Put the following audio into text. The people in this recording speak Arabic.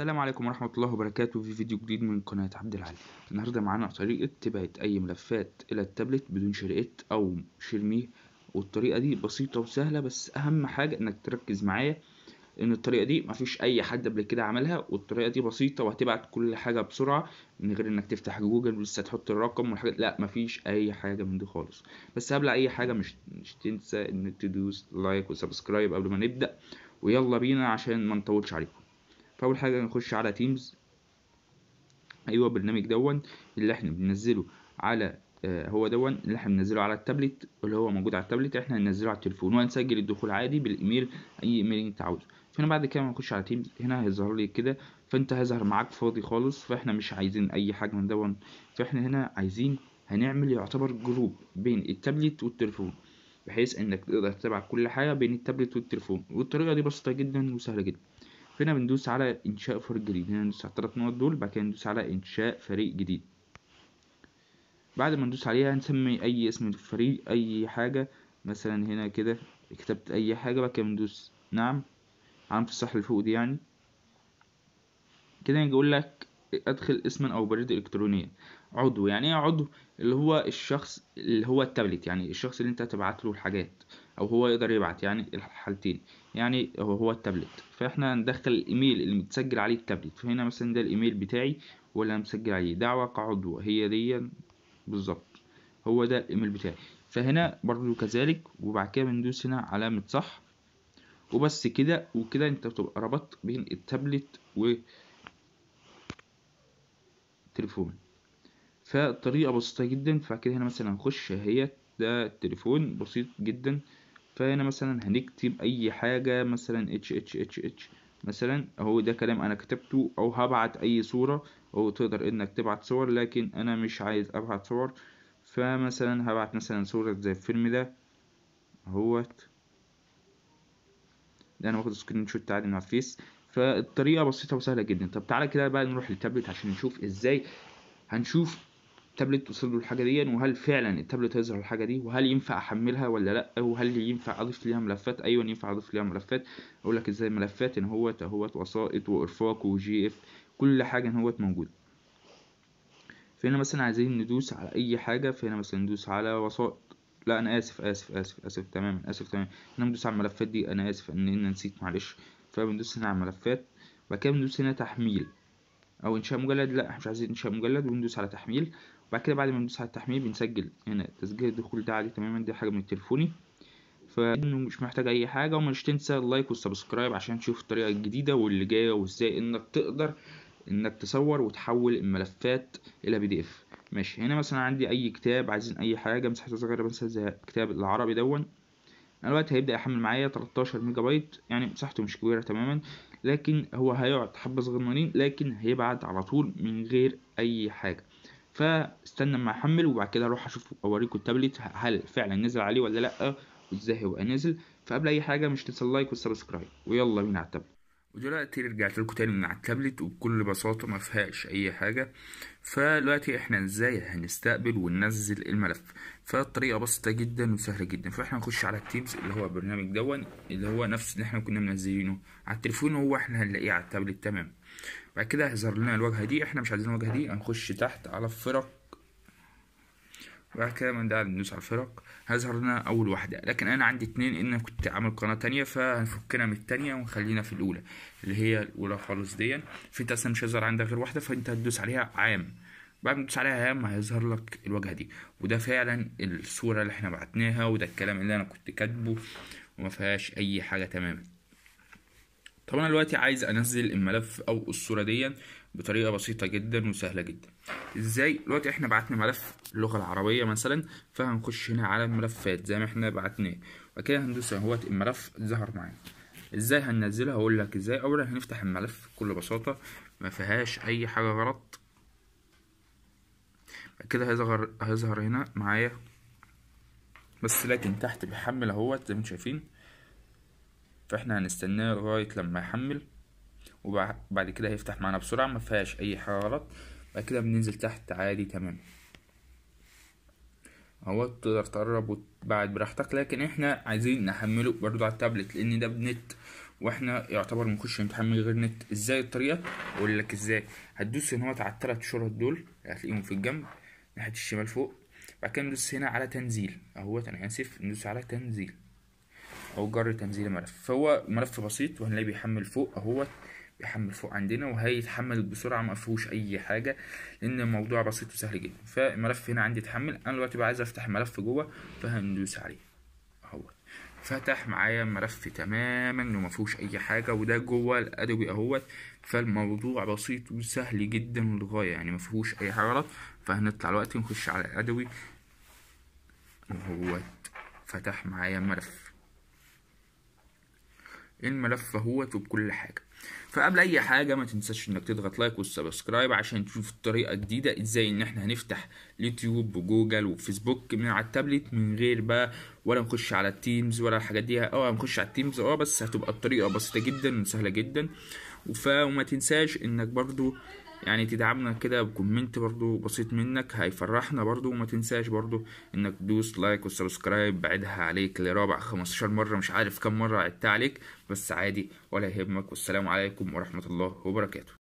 السلام عليكم ورحمة الله وبركاته في فيديو جديد من قناة عبد العالي النهاردة معانا طريقة تبعت أي ملفات إلى التابلت بدون شرقات أو شرمي والطريقة دي بسيطة وسهلة بس أهم حاجة إنك تركز معايا إن الطريقة دي مفيش أي حد قبل كده عملها والطريقة دي بسيطة وهتبعت كل حاجة بسرعة من غير إنك تفتح جوجل ولسه تحط الرقم والحاجات لأ مفيش أي حاجة من دي خالص بس قبل أي حاجة مش مش تنسى إنك تدوس لايك وسبسكرايب قبل ما نبدأ ويلا بينا عشان ما نطولش عليكم فاول حاجه نخش على تيمز ايوه البرنامج دون اللي احنا بننزله على آه، هو دون اللي احنا بننزله على التابلت اللي هو موجود على التابلت احنا هننزله على التليفون وهنسجل الدخول عادي بالايميل اي ايميل انت عاوزه فانا بعد كده هنخش على تيمز هنا هيظهر لي كده فانت هيظهر معاك فاضي خالص فاحنا مش عايزين اي حاجه من دون فاحنا هنا عايزين هنعمل يعتبر جروب بين التابلت والتليفون بحيث انك تقدر تتابع كل حاجه بين التابلت والتليفون والطريقه دي بسيطه جدا وسهله جدا فهنا بندوس على انشاء فريق جديد هنا ندوس على التلات نقط دول بعد كده ندوس على انشاء فريق جديد بعد ما ندوس عليها هنسمي اي اسم للفريق اي حاجه مثلا هنا كده كتبت اي حاجه بعد كده بندوس نعم علامه الصح اللي فوق دي يعني كده يجي يقول لك ادخل اسما او بريد الكترونيا عضو يعني ايه عضو اللي هو الشخص اللي هو التابلت يعني الشخص اللي انت هتبعت له الحاجات او هو يقدر يبعت يعني الحالتين يعني هو, هو التابلت فاحنا هندخل الايميل اللي متسجل عليه التابلت فهنا مثلا ده الايميل بتاعي ولا مسجل عليه دعوة كعضو هي دي بالظبط هو ده الايميل بتاعي فهنا برضو كذلك وبعد كده بندوس هنا علامة صح وبس كده وكده انت بتبقى ربطت بين التابلت و تليفون فطريقة بسيطة جدا فكده هنا مثلا هنخش اهيت ده التليفون بسيط جدا فهنا مثلا هنكتب اي حاجة مثلا اتش اتش اتش اتش مثلا اهو ده كلام انا كتبته او هبعت اي صورة او تقدر انك تبعت صور لكن انا مش عايز ابعت صور فمثلا هبعت مثلا صورة زي الفيلم ده اهوت ده انا واخد سكرين شوت عادي من على الفيس فالطريقه بسيطه وسهله جدا طب تعالى كده بقى نروح للتابلت عشان نشوف ازاي هنشوف تابلت توصل له الحاجه دي وهل فعلا التابلت هيظهر الحاجه دي وهل ينفع احملها ولا لا وهل ينفع اضيف ليها ملفات ايوه ينفع اضيف ليها ملفات اقول لك ازاي ملفات ان هو اهوت وسائط وارفاق وجي اف كل حاجه ان هوت موجوده فهنا مثلا عايزين ندوس على اي حاجه فهنا مثلا ندوس على وسائط لا انا اسف اسف اسف اسف تماما اسف تماما انا مدوس على الملفات دي انا اسف ان انا نسيت معلش فبندوس هنا على ملفات وبعد كده بندوس هنا تحميل او انشاء مجلد لا مش عايزين انشاء مجلد وندوس على تحميل وبعد كده بعد ما ندوس على التحميل بنسجل هنا تسجيل الدخول ده عادي تماما دي حاجه من تليفوني فانه مش محتاج اي حاجه ومش تنسى اللايك والسبسكرايب عشان تشوف الطريقه الجديده واللي جايه وازاي انك تقدر انك تصور وتحول الملفات الى بي دي اف ماشي هنا مثلا عندي اي كتاب عايزين اي حاجه مساحه صغيره مثلا زي كتاب العربي دون انا الوقت هيبدا يحمل معايا 13 ميجا بايت يعني مساحته مش كبيره تماما لكن هو هيقعد حبه صغننين لكن هيبعد على طول من غير اي حاجه فاستنى ما يحمل وبعد كده اروح اشوف اوريكم التابلت هل فعلا نزل عليه ولا لا وازاي هيبقى نزل فقبل اي حاجه مش تنسى اللايك والسبسكرايب ويلا بينا على التابلت ودلوقتي رجعت لكم تاني من على التابلت وبكل بساطة ما فيهاش اي حاجة فدلوقتي احنا ازاي هنستقبل وننزل الملف فالطريقة بسيطة جدا وسهلة جدا فاحنا هنخش على التيمز اللي هو البرنامج دون اللي هو نفس اللي احنا كنا منزلينه على التليفون هو احنا هنلاقيه على التابلت تمام بعد كده هيظهر لنا الواجهة دي احنا مش عايزين الواجهة دي هنخش تحت على الفرق وبعد كده من ده ندوس على الفرق هيظهر لنا اول واحده لكن انا عندي اتنين ان انا كنت عامل قناه تانية فهنفكنا من التانية ونخلينا في الاولى اللي هي الاولى خالص دي فانت اصلا مش هيظهر عندك غير واحده فانت هتدوس عليها عام بعد ما تدوس عليها عام هيظهر لك الواجهه دي وده فعلا الصوره اللي احنا بعتناها وده الكلام اللي انا كنت كاتبه وما فيهاش اي حاجه تماما طب انا دلوقتي عايز انزل الملف او الصوره دي بطريقه بسيطه جدا وسهله جدا ازاي دلوقتي احنا بعتنا ملف اللغه العربيه مثلا فهنخش هنا على الملفات زي ما احنا بعتناه وبعد كده هندوس اهوت الملف ظهر معانا ازاي هننزلها هقول لك ازاي اولا هنفتح الملف بكل بساطه ما فيهاش اي حاجه غلط كده هيظهر هيظهر هنا معايا بس لكن تحت بيحمل اهوت زي ما انتم شايفين فاحنا هنستناه لغايه لما يحمل وبعد كده هيفتح معانا بسرعة مفيهاش أي حاجة غلط بعد كده بننزل تحت عادي تمام هو تقدر تقرب وتبعد براحتك لكن احنا عايزين نحمله برضو على التابلت لان ده بنت واحنا يعتبر بنخش امتحان من غير نت ازاي الطريقه اقول لك ازاي هتدوس هنا على الثلاث شرط دول هتلاقيهم في الجنب ناحيه الشمال فوق بعد كده ندوس هنا على تنزيل اهوت انا اسف ندوس على تنزيل او جر تنزيل الملف فهو ملف بسيط وهنلاقي بيحمل فوق اهوت بيحمل فوق عندنا وهيتحمل بسرعه ما فيهوش اي حاجه لان الموضوع بسيط وسهل جدا فالملف هنا عندي اتحمل انا دلوقتي بقى عايز افتح ملف جوه فهندوس عليه اهوت فتح معايا الملف تماما وما فيهوش اي حاجه وده جوه الادوبي اهوت فالموضوع بسيط وسهل جدا للغايه يعني ما فيهوش اي حاجه غلط فهنطلع دلوقتي نخش على الادوبي اهوت فتح معايا ملف الملف اهوت وبكل حاجه فقبل اي حاجه ما تنساش انك تضغط لايك والسبسكرايب عشان تشوف الطريقه الجديده ازاي ان احنا هنفتح اليوتيوب وجوجل وفيسبوك من على التابلت من غير بقى ولا نخش على التيمز ولا الحاجات دي اه نخش على التيمز اه بس هتبقى الطريقه بسيطه جدا وسهله جدا وما تنساش انك برضو يعني تدعمنا كده بكومنت برضو بسيط منك هيفرحنا برضو وما تنساش برضو انك تدوس لايك وسبسكرايب بعدها عليك لرابع 15 مرة مش عارف كم مرة عدت عليك بس عادي ولا يهمك والسلام عليكم ورحمة الله وبركاته